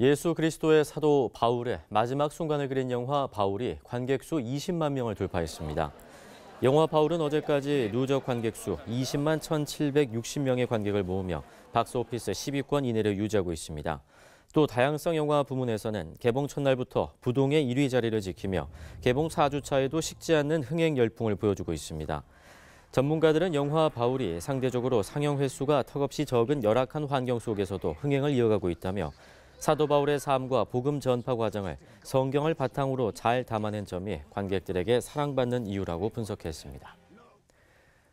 예수 그리스도의 사도 바울의 마지막 순간을 그린 영화 바울이 관객 수 20만 명을 돌파했습니다. 영화 바울은 어제까지 누적 관객 수 20만 1,760명의 관객을 모으며 박스 오피스 10위권 이내를 유지하고 있습니다. 또 다양성 영화 부문에서는 개봉 첫날부터 부동의 1위 자리를 지키며 개봉 4주차에도 식지 않는 흥행 열풍을 보여주고 있습니다. 전문가들은 영화 바울이 상대적으로 상영 횟수가 턱없이 적은 열악한 환경 속에서도 흥행을 이어가고 있다며 사도 바울의 삶과 복음 전파 과정을 성경을 바탕으로 잘 담아낸 점이 관객들에게 사랑받는 이유라고 분석했습니다.